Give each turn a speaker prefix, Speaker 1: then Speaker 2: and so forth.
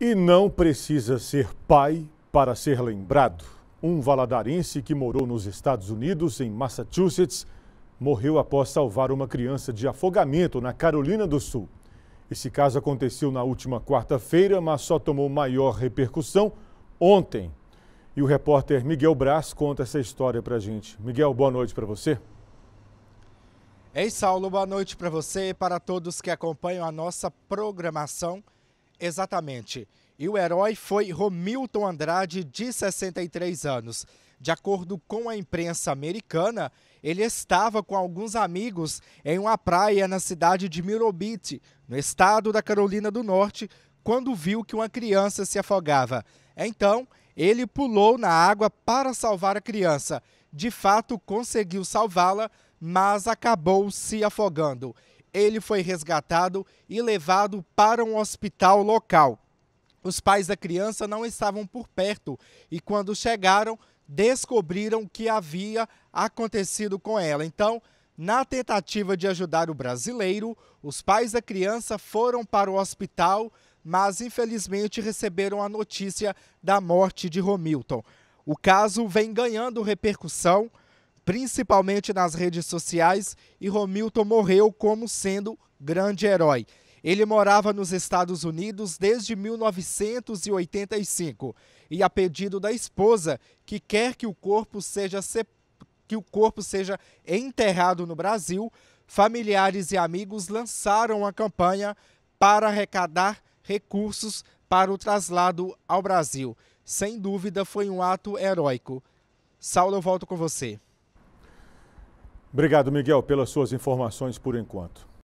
Speaker 1: E não precisa ser pai para ser lembrado. Um valadarense que morou nos Estados Unidos, em Massachusetts, morreu após salvar uma criança de afogamento na Carolina do Sul. Esse caso aconteceu na última quarta-feira, mas só tomou maior repercussão ontem. E o repórter Miguel Braz conta essa história para a gente. Miguel, boa noite para você.
Speaker 2: Ei, Saulo, boa noite para você e para todos que acompanham a nossa programação. Exatamente. E o herói foi Romilton Andrade, de 63 anos. De acordo com a imprensa americana, ele estava com alguns amigos em uma praia na cidade de Mirobite, no estado da Carolina do Norte, quando viu que uma criança se afogava. Então, ele pulou na água para salvar a criança. De fato, conseguiu salvá-la, mas acabou se afogando ele foi resgatado e levado para um hospital local. Os pais da criança não estavam por perto e, quando chegaram, descobriram o que havia acontecido com ela. Então, na tentativa de ajudar o brasileiro, os pais da criança foram para o hospital, mas infelizmente receberam a notícia da morte de Romilton. O caso vem ganhando repercussão principalmente nas redes sociais, e Romilton morreu como sendo grande herói. Ele morava nos Estados Unidos desde 1985 e a pedido da esposa que quer que o corpo seja que o corpo seja enterrado no Brasil, familiares e amigos lançaram a campanha para arrecadar recursos para o traslado ao Brasil. Sem dúvida foi um ato heróico. Saulo, eu volto com você.
Speaker 1: Obrigado, Miguel, pelas suas informações por enquanto.